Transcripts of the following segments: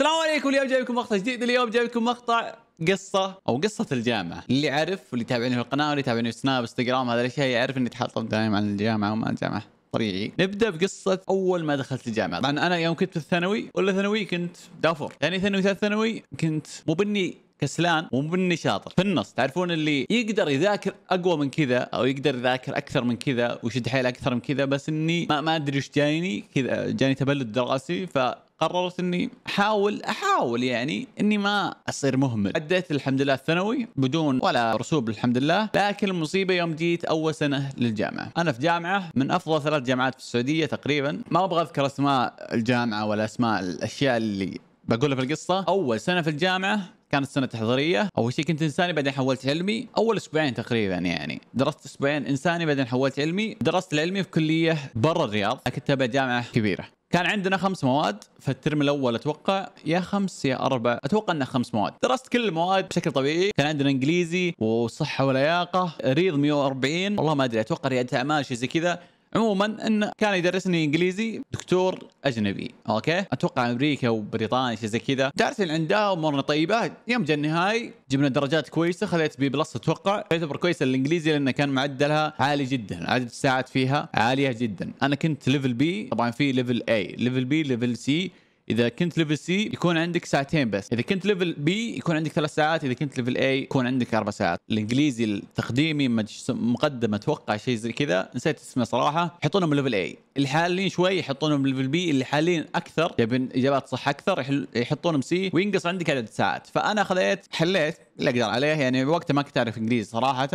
السلام عليكم اليوم جايبكم مقطع جديد اليوم جايبكم مقطع قصة أو قصة الجامعة اللي يعرف واللي يتابعني في القناة واللي يتابعني في سناب انستغرام هذا الأشياء يعرف إني اتحطم دائما عن الجامعة وما الجامعة طبيعي نبدا بقصه اول ما دخلت الجامعه طبعا انا يوم كنت في الثانوي ولا ثانوي كنت دافور ثاني يعني ثانوي ثالث ثانوي كنت مو بني كسلان ومو بني شاطر في النص تعرفون اللي يقدر يذاكر اقوى من كذا او يقدر يذاكر اكثر من كذا ويشد حيل اكثر من كذا بس اني ما, ما ادري ايش جايني كذا جاني تبلد دراسي ف قررت اني احاول احاول يعني اني ما اصير مهمل اديت الحمد لله الثانوي بدون ولا رسوب الحمد لله لكن المصيبه يوم جيت اول سنه للجامعه انا في جامعه من افضل ثلاث جامعات في السعوديه تقريبا ما ابغى اذكر اسماء الجامعه ولا اسماء الاشياء اللي بقولها في القصه اول سنه في الجامعه كانت سنه تحضيريه اول شيء كنت انساني بعدين حولت علمي اول اسبوعين تقريبا يعني درست اسبوعين انساني بعدين حولت علمي درست العلمي في كليه برا الرياض كنت تابع جامعه كبيره كان عندنا خمس مواد فالترم الاول اتوقع يا خمس يا اربع اتوقع انها خمس مواد درست كل المواد بشكل طبيعي كان عندنا انجليزي وصحه ولياقه رياض 140 والله ما ادري اتوقع رياده اعمال شيء زي كذا عموما انه كان يدرسني انجليزي دكتور اجنبي اوكي اتوقع امريكا وبريطانيا شيء زي كذا دارس اللي عنده امورنا طيبه يوم جاء النهائي جبنا درجات كويسه خليت بي بلس اتوقع تعتبر كويسه الانجليزي لانه كان معدلها عالي جدا عدد الساعات فيها عاليه جدا انا كنت ليفل بي طبعا في ليفل اي ليفل بي ليفل سي اذا كنت ليفل سي يكون عندك ساعتين بس اذا كنت ليفل بي يكون عندك ثلاث ساعات اذا كنت ليفل اي يكون عندك اربع ساعات الانجليزي التقديمي مقدم اتوقع شيء زي كذا نسيت اسمه صراحه يحطونهم ليفل اي اللي شوي يحطونهم ليفل بي اللي حالين اكثر جايبين اجابات صح اكثر يحطونهم سي وينقص عندك عدد ساعات فانا خذيت حليت اللي اقدر عليه يعني وقتها ما كنت اعرف انجليزي صراحه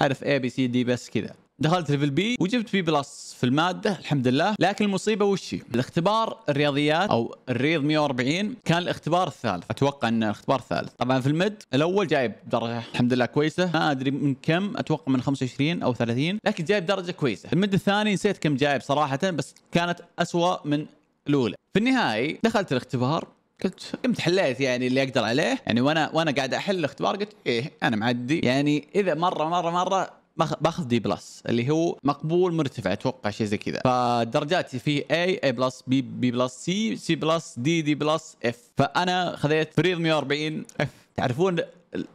اعرف اي بي سي دي بس كذا دخلت ليفل بي وجبت بي بلس في الماده الحمد لله لكن المصيبه وش هي؟ الاختبار الرياضيات او الرياض 140 كان الاختبار الثالث اتوقع انه الاختبار الثالث طبعا في المد الاول جايب درجه الحمد لله كويسه ما ادري من كم اتوقع من 25 او 30 لكن جايب درجه كويسه المد الثاني نسيت كم جايب صراحه بس كانت اسوء من الاولى في النهائي دخلت الاختبار قلت قمت حليت يعني اللي اقدر عليه يعني وانا وانا قاعد احل الاختبار قلت ايه انا معدي يعني اذا مره مره مره باخذ دي بلس اللي هو مقبول مرتفع اتوقع شيء زي كذا فدرجاتي في اي اي بلس بي بي بلس سي سي بلس دي دي بلس اف فانا خذيت فريض 140 اف تعرفون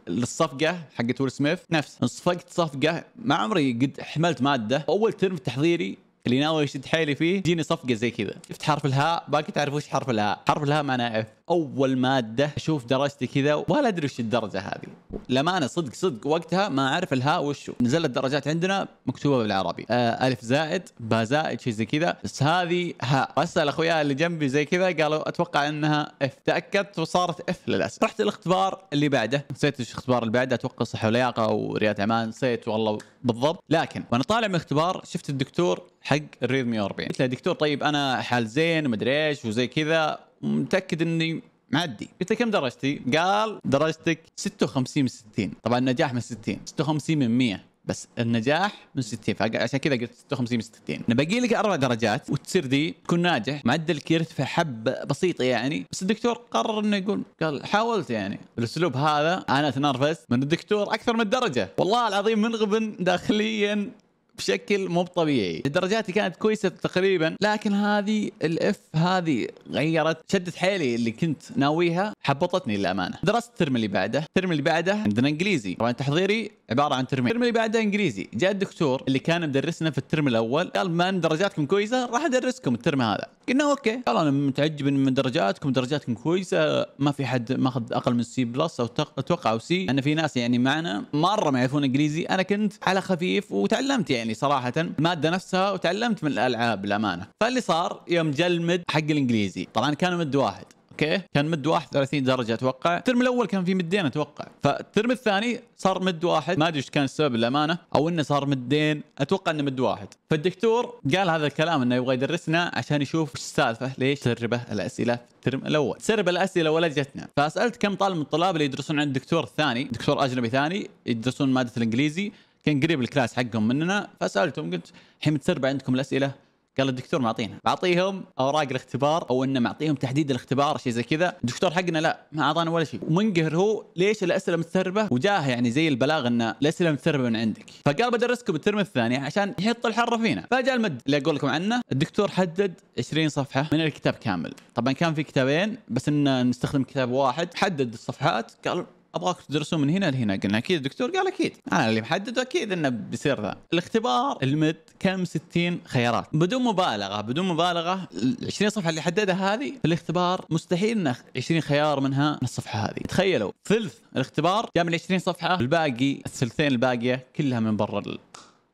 الصفقه حقت ويل سميث نفس صفقت صفقه ما عمري قد حملت ماده اول ترم تحضيري اللي ناوي يشد حيلي فيه يجيني صفقه زي كذا شفت حرف الهاء باقي تعرف وش حرف الهاء حرف الهاء معناه اف إيه؟ اول ماده اشوف درجتي كذا ولا ادري وش الدرجه هذه لما صدق صدق وقتها ما اعرف الهاء وشو نزلت درجات عندنا مكتوبه بالعربي آه الف زائد با زائد شيء زي كذا بس هذه هاء اسال اخويا اللي جنبي زي كذا قالوا اتوقع انها اف تاكدت وصارت اف للاسف رحت الاختبار اللي بعده نسيت وش الاختبار اللي بعده اتوقع صحه ولياقه ورياده عمان نسيت والله بالضبط لكن وانا طالع من الاختبار شفت الدكتور حق الريد 140 قلت له دكتور طيب انا حال زين ومدري ايش وزي كذا متاكد اني معدي قلت له كم درجتي؟ قال درجتك 56 من 60 طبعا النجاح من 60 56 من 100 بس النجاح من 60 فعشان كذا قلت 56 من 60 انا باقي لك اربع درجات وتصير دي تكون ناجح معدلك يرتفع حبه بسيطه يعني بس الدكتور قرر انه يقول قال حاولت يعني بالاسلوب هذا انا تنرفز من الدكتور اكثر من الدرجه والله العظيم منغبن داخليا بشكل مو طبيعي درجاتي كانت كويسه تقريبا لكن هذه الاف هذه غيرت شدت حيلي اللي كنت ناويها حبطتني للامانه درست الترم اللي بعده الترم اللي بعده عندنا انجليزي طبعا تحضيري عباره عن ترمين الترم اللي بعده انجليزي جاء الدكتور اللي كان مدرسنا في الترم الاول قال ما درجاتكم كويسه راح ادرسكم الترم هذا قلنا اوكي قال انا متعجب من درجاتكم درجاتكم كويسه ما في حد ماخذ اقل من سي بلس او اتوقع او سي انا في ناس يعني معنا مره ما يعرفون انجليزي انا كنت على خفيف وتعلمت يعني يعني صراحه الماده نفسها وتعلمت من الالعاب الامانه فاللي صار يوم مد حق الانجليزي طبعا كان مد واحد اوكي كان مد 31 درجه اتوقع الترم الاول كان في مدين اتوقع فالترم الثاني صار مد واحد ما ادري ايش كان السبب للامانه او انه صار مدين اتوقع انه مد واحد فالدكتور قال هذا الكلام انه يبغى يدرسنا عشان يشوف ايش السالفه ليش تسربه الاسئله في الترم الاول تسرب الاسئله ولا جتنا فسالت كم طالب من الطلاب اللي يدرسون عند الدكتور الثاني دكتور اجنبي ثاني يدرسون ماده الانجليزي كان قريب الكلاس حقهم مننا فسالتهم قلت الحين متسربع عندكم الاسئله قال الدكتور معطينا بعطيهم اوراق الاختبار او انه معطيهم تحديد الاختبار شيء زي كذا الدكتور حقنا لا ما اعطانا ولا شيء ومنقهر هو ليش الاسئله متسربه وجاه يعني زي البلاغ انه الاسئله متسربه من عندك فقال بدرسكم الترم الثاني عشان يحط الحره فينا فجاء المد اللي اقول لكم عنه الدكتور حدد 20 صفحه من الكتاب كامل طبعا كان في كتابين بس ان نستخدم كتاب واحد حدد الصفحات قال ابغاك تدرسون من هنا لهنا قلنا اكيد الدكتور قال اكيد انا اللي محدده اكيد انه بيصير ذا الاختبار المد كم 60 خيارات بدون مبالغه بدون مبالغه ال 20 صفحه اللي حددها هذه في الاختبار مستحيل انه 20 خيار منها من الصفحه هذه تخيلوا ثلث الاختبار جاء من 20 صفحه الباقي الثلثين الباقيه كلها من برا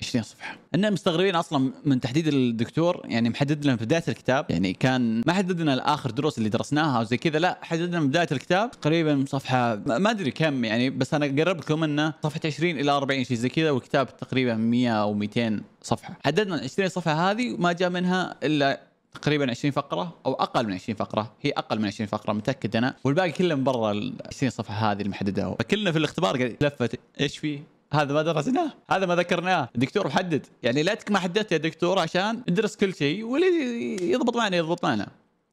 20 صفحه احنا مستغربين اصلا من تحديد الدكتور يعني محدد لنا في بدايه الكتاب يعني كان ما حددنا الاخر دروس اللي درسناها وزي كذا لا حددنا لنا بدايه الكتاب تقريبا صفحه ما ادري كم يعني بس انا قرب لكم انه صفحه 20 الى 40 شيء زي كذا والكتاب تقريبا 100 او 200 صفحه حددنا 20 صفحه هذه وما جاء منها الا تقريبا 20 فقره او اقل من 20 فقره هي اقل من 20 فقره متاكد انا والباقي كله من برا ال 20 صفحه هذه المحدده فكلنا في الاختبار قاعد لفت ايش في هذا ما درسناه هذا ما ذكرناه الدكتور محدد يعني لا ما حددت يا دكتور عشان ندرس كل شيء واللي يضبط معنا يضبط معنا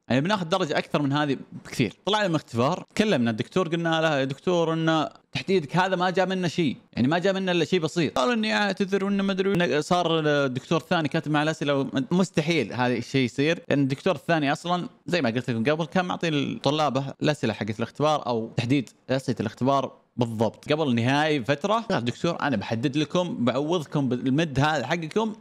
يعني بناخذ درجه اكثر من هذه بكثير طلعنا من اختبار كلمنا الدكتور قلنا له يا دكتور ان تحديدك هذا ما جاء منه شيء يعني ما جاء منه الا شيء بسيط قال اني اعتذر وانه ما ادري صار الدكتور الثاني كاتب مع الاسئله مستحيل هذا الشيء يصير لان يعني الدكتور الثاني اصلا زي ما قلت لكم قبل كان معطي طلابه الاسئله حقت الاختبار او تحديد اسئله الاختبار بالضبط قبل النهائي فتره دكتور انا بحدد لكم بعوضكم بالمد هذا حقكم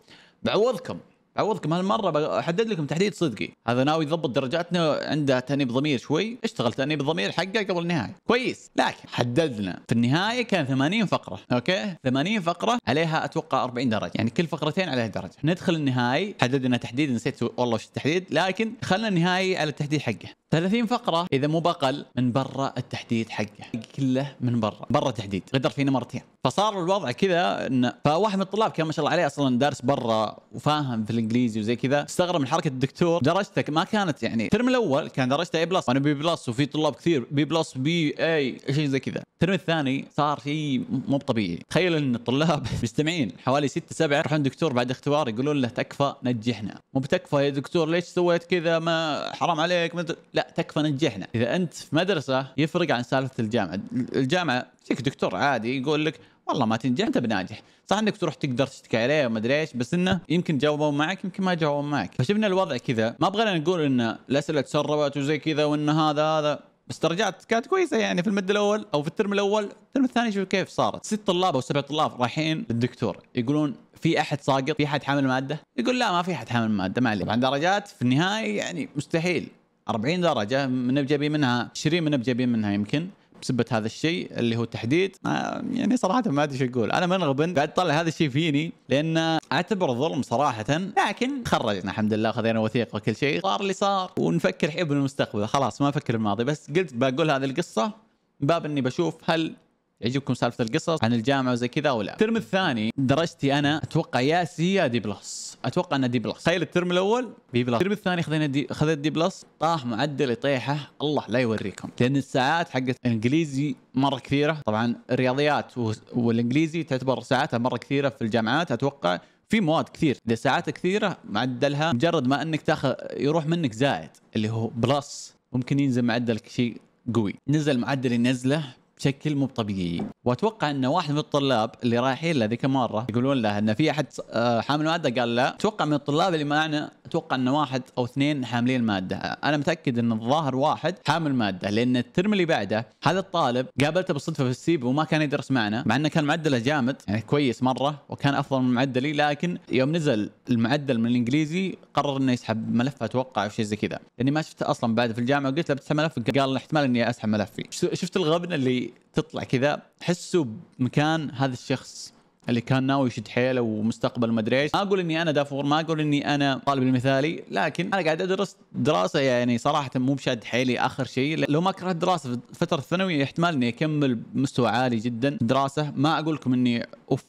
بعوضكم بعوضكم هالمره بحدد لكم تحديد صدقي هذا ناوي يضبط درجاتنا عنده تانيب ضمير شوي اشتغل تانيب ضمير حقه قبل النهايه كويس لكن حددنا في النهايه كان 80 فقره اوكي 80 فقره عليها اتوقع 40 درجه يعني كل فقرتين عليها درجه ندخل النهائي حددنا تحديد نسيت والله وش التحديد لكن خلنا النهائي على التحديد حقه 30 فقره اذا مو بقل من برا التحديد حقه كله من برا برا تحديد غدر فينا مرتين فصار الوضع كذا ان فواحد من الطلاب كان ما شاء الله عليه اصلا دارس برا وفاهم في الانجليزي وزي كذا استغرب من حركه الدكتور درجته ما كانت يعني الترم الاول كان درجته اي بلس وانا بي بلس وفي طلاب كثير بي بلس بي اي شيء زي كذا الترم الثاني صار شيء مو طبيعي تخيل ان الطلاب مستمعين حوالي ستة سبعة يروحون دكتور بعد اختبار يقولون له تكفى نجحنا مو بتكفى يا دكتور ليش سويت كذا ما حرام عليك ما لا تكفى نجحنا اذا انت في مدرسه يفرق عن سالفه الجامعه الجامعه تجيك دكتور عادي يقول لك والله ما تنجح انت بناجح صح انك تروح تقدر تشتكي عليه وما ادري ايش بس انه يمكن جاوبوا معك يمكن ما جاوبوا معك فشفنا الوضع كذا ما بغينا نقول ان الاسئله تسربت وزي كذا وان هذا هذا بس درجات كانت كويسه يعني في المد الاول او في الترم الاول الترم الثاني شوف كيف صارت ست طلاب او سبع طلاب رايحين للدكتور يقولون في احد ساقط في احد حامل ماده يقول لا ما في احد حامل ماده معليش طبعا درجات في النهايه يعني مستحيل 40 درجه من بجيبين منها 20 من بجيبين منها يمكن بسبه هذا الشيء اللي هو التحديد آه، يعني صراحه ما ادري شو اقول انا منغبن قاعد اطلع هذا الشيء فيني لان اعتبر ظلم صراحه لكن خرجنا الحمد لله خذينا وثيقه وكل شيء صار اللي صار ونفكر حين بالمستقبل خلاص ما افكر الماضي بس قلت بقول هذه القصه باب اني بشوف هل يعجبكم سالفه القصص عن الجامعه وزي كذا او لا الترم الثاني درجتي انا اتوقع يا سي يا دي بلس اتوقع انه دي بلس تخيل الترم الاول بي بلس الترم الثاني خذينا دي خذيت دي بلس طاح معدل طيحه الله لا يوريكم لان الساعات حقت الانجليزي مره كثيره طبعا الرياضيات والانجليزي تعتبر ساعاتها مره كثيره في الجامعات اتوقع في مواد كثير اذا ساعات كثيره معدلها مجرد ما انك تاخذ يروح منك زائد اللي هو بلس ممكن ينزل معدلك شيء قوي نزل معدل نزله بشكل مو طبيعي واتوقع ان واحد من الطلاب اللي رايحين له ذيك المره يقولون له ان في احد آه، حامل ماده قال لا اتوقع من الطلاب اللي معنا اتوقع ان واحد او اثنين حاملين الماده انا متاكد ان الظاهر واحد حامل ماده لان الترم اللي بعده هذا الطالب قابلته بالصدفه في السيب وما كان يدرس معنا مع انه كان معدله جامد يعني كويس مره وكان افضل من معدلي لكن يوم نزل المعدل من الانجليزي قرر انه يسحب ملفه اتوقع او شيء زي كذا لاني ما شفته اصلا بعد في الجامعه وقلت له بتسحب ملفك قال احتمال اني اسحب ملفي شفت الغبن اللي تطلع كذا تحسه بمكان هذا الشخص اللي كان ناوي يشد حيله ومستقبل ما ادري ايش ما اقول اني انا دافور ما اقول اني انا طالب المثالي لكن انا قاعد ادرس دراسه يعني صراحه مو بشاد حيلي اخر شيء لو ما كرهت دراسه في الفتره الثانويه احتمال اني اكمل بمستوى عالي جدا دراسه ما اقول لكم اني اوف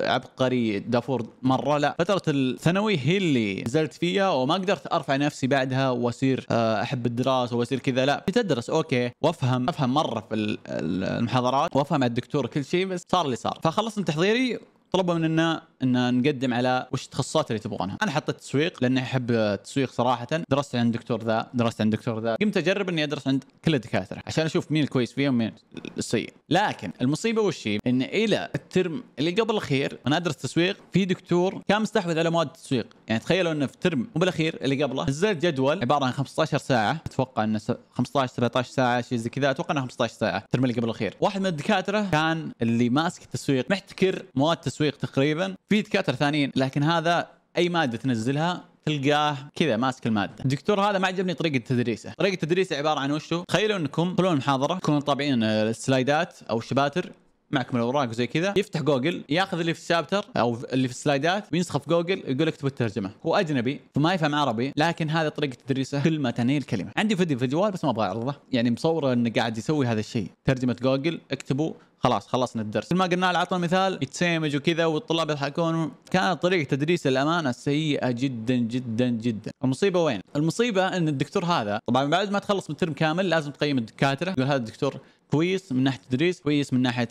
عبقري دافور مره لا فتره الثانوي هي اللي نزلت فيها وما قدرت ارفع نفسي بعدها واصير آه، احب الدراسه واصير كذا لا كنت ادرس اوكي وافهم افهم مره في المحاضرات وافهم على الدكتور كل شيء بس صار اللي صار فخلصت تحضيري طلبوا مننا ان نقدم على وش التخصصات اللي تبغونها انا حطيت تسويق لاني احب التسويق صراحه درست عند دكتور ذا درست عند دكتور ذا قمت اجرب اني ادرس عند كل الدكاتره عشان اشوف مين الكويس فيهم ومين السيء لكن المصيبه وش هي ان الى الترم اللي قبل الاخير وانا ادرس تسويق في دكتور كان مستحوذ على مواد التسويق يعني تخيلوا انه في الترم مو بالاخير اللي قبله نزلت جدول عباره عن 15 ساعه اتوقع انه 15 13 ساعه شيء زي كذا اتوقع انه 15 ساعه الترم اللي قبل الاخير واحد من الدكاتره كان اللي ماسك التسويق محتكر مواد تسويق تقريبا في دكاتره ثانيين لكن هذا اي ماده تنزلها تلقاه كذا ماسك الماده الدكتور هذا ما عجبني طريقه تدريسه طريقه تدريسه عباره عن وشو تخيلوا انكم تدخلون المحاضره تكونون طابعين السلايدات او الشباتر معكم الاوراق وزي كذا يفتح جوجل ياخذ اللي في الشابتر او اللي في السلايدات وينسخه في جوجل يقول لك اكتب الترجمه هو اجنبي فما يفهم عربي لكن هذا طريقه تدريسه كل ما تنهي الكلمه عندي فيديو في الجوال بس ما ابغى اعرضه يعني مصوره انه قاعد يسوي هذا الشيء ترجمه جوجل اكتبوا خلاص خلصنا الدرس ما قلنا له عطنا مثال يتسيمج وكذا والطلاب يضحكون كانت طريقه تدريس الامانه سيئه جدا جدا جدا المصيبه وين المصيبه ان الدكتور هذا طبعا بعد ما تخلص من الترم كامل لازم تقيم الدكاتره تقول هذا الدكتور كويس من ناحيه التدريس كويس من ناحيه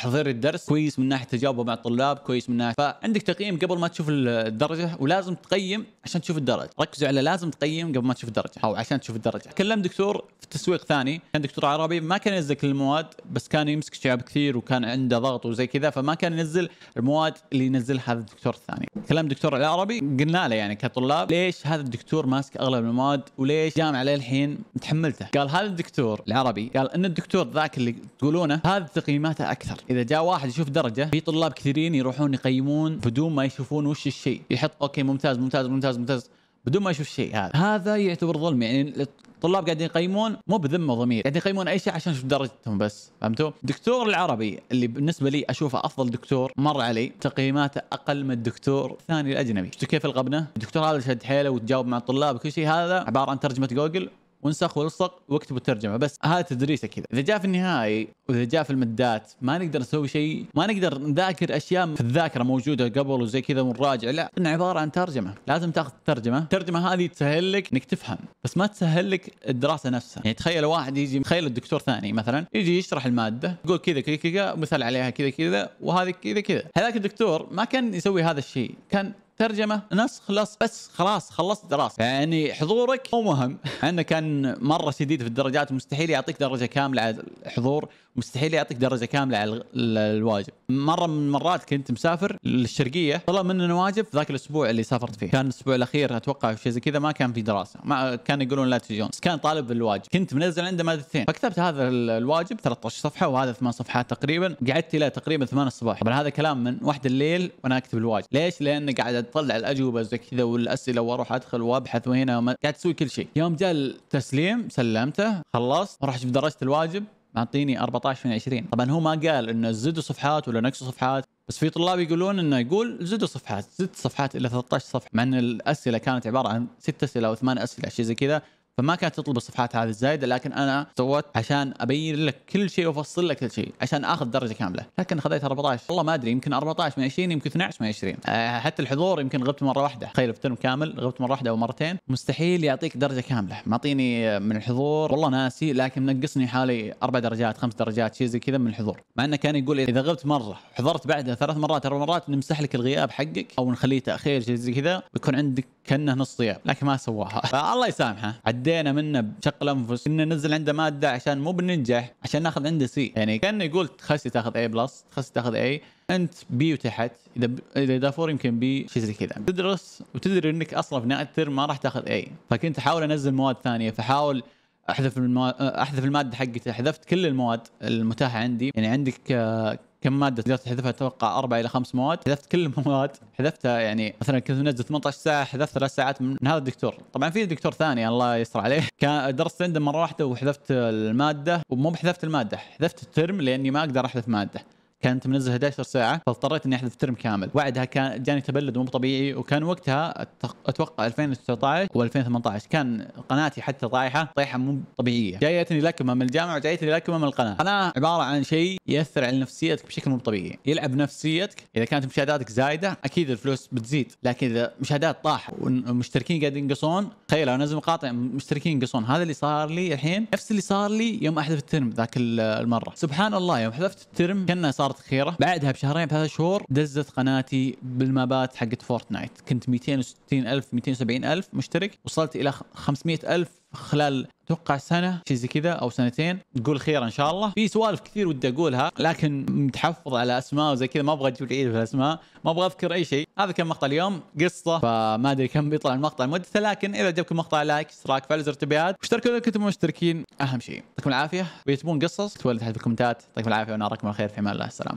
تحضير الدرس كويس من ناحيه تجاوبه مع الطلاب كويس من ناحيه فعندك تقييم قبل ما تشوف الدرجه ولازم تقيم عشان تشوف الدرجه ركزوا على لازم تقيم قبل ما تشوف الدرجه او عشان تشوف الدرجه كلم دكتور في التسويق ثاني كان دكتور عربي ما كان يزك المواد بس كان يمسك شعب كثير وكان عنده ضغط وزي كذا فما كان ينزل المواد اللي ينزلها هذا الدكتور الثاني كلام دكتور العربي قلنا له يعني كطلاب ليش هذا الدكتور ماسك اغلب المواد وليش عليه للحين تحملته قال هذا الدكتور العربي قال ان الدكتور ذاك اللي تقولونه هذا تقييماته اكثر اذا جاء واحد يشوف درجه في طلاب كثيرين يروحون يقيمون بدون ما يشوفون وش الشيء يحط اوكي ممتاز ممتاز ممتاز ممتاز بدون ما يشوف شيء هذا هذا يعتبر ظلم يعني الطلاب قاعدين يقيمون مو بذمه وضمير قاعدين يقيمون اي شيء عشان يشوف درجتهم بس فهمتوا دكتور العربي اللي بالنسبه لي اشوفه افضل دكتور مر علي تقييماته اقل من الدكتور الثاني الاجنبي شفتوا كيف الغبنه الدكتور هذا شد حيله وتجاوب مع الطلاب وكل شيء هذا عباره عن ترجمه جوجل وانسخ والصق واكتب الترجمه بس هذا تدريسه كذا اذا جاء في النهائي واذا جاء في المدات ما نقدر نسوي شيء ما نقدر نذاكر اشياء في الذاكره موجوده قبل وزي كذا ونراجع لا انه عباره عن ترجمه لازم تاخذ الترجمه الترجمه هذه تسهل لك انك تفهم بس ما تسهل لك الدراسه نفسها يعني تخيل واحد يجي تخيل الدكتور ثاني مثلا يجي يشرح الماده يقول كذا كذا كذا مثال عليها كذا كذا وهذه كذا كذا هذاك الدكتور ما كان يسوي هذا الشيء كان ترجمه نسخ لص بس خلاص خلصت دراسه يعني حضورك مو مهم انه كان مره شديد في الدرجات مستحيل يعطيك درجه كامله على الحضور مستحيل يعطيك درجه كامله على الواجب مره من المرات كنت مسافر للشرقيه طلب مننا واجب ذاك الاسبوع اللي سافرت فيه كان الاسبوع الاخير اتوقع شيء زي كذا ما كان في دراسه ما كان يقولون لا تجون بس كان طالب الواجب كنت منزل عنده مادتين فكتبت هذا الواجب 13 صفحه وهذا ثمان صفحات تقريبا قعدت الى تقريبا 8 الصباح طبعا هذا كلام من واحد الليل وانا اكتب الواجب ليش لان قاعد اطلع الاجوبه زي كذا والاسئله واروح ادخل وابحث وهنا وما... قاعد اسوي كل شيء يوم جاء التسليم سلمته خلصت رحت اشوف درجه الواجب معطيني 14 من 20 طبعا هو ما قال انه زدوا صفحات ولا نقصوا صفحات بس في طلاب يقولون انه يقول زدوا صفحات زد صفحات الى 13 صفحه مع ان الاسئله كانت عباره عن ست اسئله او ثمان اسئله شيء زي كذا فما كانت تطلب الصفحات هذه الزايده لكن انا سويت عشان ابين لك كل شيء وافصل لك كل شيء عشان اخذ درجه كامله لكن خذيت 14 والله ما ادري يمكن 14 من 20 يمكن 12 من 20 أه حتى الحضور يمكن غبت مره واحده تخيل في ترم كامل غبت مره واحده او مرتين مستحيل يعطيك درجه كامله معطيني آه، من الحضور والله ناسي لكن منقصني حالي اربع درجات خمس درجات شيء زي كذا من الحضور مع انه كان يقول اذا غبت مره حضرت بعدها ثلاث مرات اربع مرات نمسح لك الغياب حقك او نخليه تاخير شيء زي كذا بيكون عندك كانه نص غياب لكن ما سواها الله يسامحه عد بدينا منه بشق الانفس كنا ننزل عنده ماده عشان مو بننجح عشان ناخذ عنده سي يعني كانه يقول تخسي تاخذ اي بلس تخسي تاخذ اي انت بي وتحت اذا ب... اذا دافور يمكن بي شيء زي كذا تدرس وتدري انك اصلا في نهايه الترم ما راح تاخذ اي فكنت احاول انزل مواد ثانيه فحاول احذف المو... احذف الماده حقتي حذفت كل المواد المتاحه عندي يعني عندك آه، كم ماده تقدر تحذفها اتوقع اربع الى خمس مواد حذفت كل المواد حذفتها يعني مثلا كنت منزل 18 ساعه حذفت ثلاث ساعات من هذا الدكتور طبعا في دكتور ثاني الله يستر عليه كان درست عنده مره واحده وحذفت الماده ومو بحذفت الماده حذفت الترم لاني ما اقدر احذف ماده كانت منزله 11 ساعه فاضطريت اني احذف ترم كامل وبعدها كان جاني تبلد مو طبيعي وكان وقتها اتوقع 2019 و 2018 كان قناتي حتى طايحه طايحه مو طبيعيه جايتني لكمه من الجامعه وجايتني لكمه من القناه القناه عباره عن شيء ياثر على نفسيتك بشكل مو طبيعي يلعب نفسيتك اذا كانت مشاهداتك زايده اكيد الفلوس بتزيد لكن اذا مشاهدات طاحت والمشتركين قاعدين ينقصون تخيل انا انزل مقاطع مشتركين ينقصون هذا اللي صار لي الحين نفس اللي صار لي يوم احذف الترم ذاك المره سبحان الله يوم حذفت الترم كنا صار صارت خيره بعدها بشهرين ثلاثة شهور دزت قناتي بالمابات حقت فورتنايت كنت 260 الف 270 الف مشترك وصلت الى 500 الف خلال اتوقع سنه شيء زي كذا او سنتين تقول خير ان شاء الله في سوالف كثير ودي اقولها لكن متحفظ على اسماء وزي كذا ما ابغى اجيب العيد في الاسماء ما ابغى اذكر اي شيء هذا كان مقطع اليوم قصه فما ادري كم بيطلع المقطع مدته لكن اذا عجبكم المقطع لايك اشتراك فعل زر التنبيهات واشتركوا اذا كنتم مشتركين اهم شيء يعطيكم العافيه ويتبون قصص تولد تحت في الكومنتات يعطيكم العافيه ونراكم على خير في امان الله السلام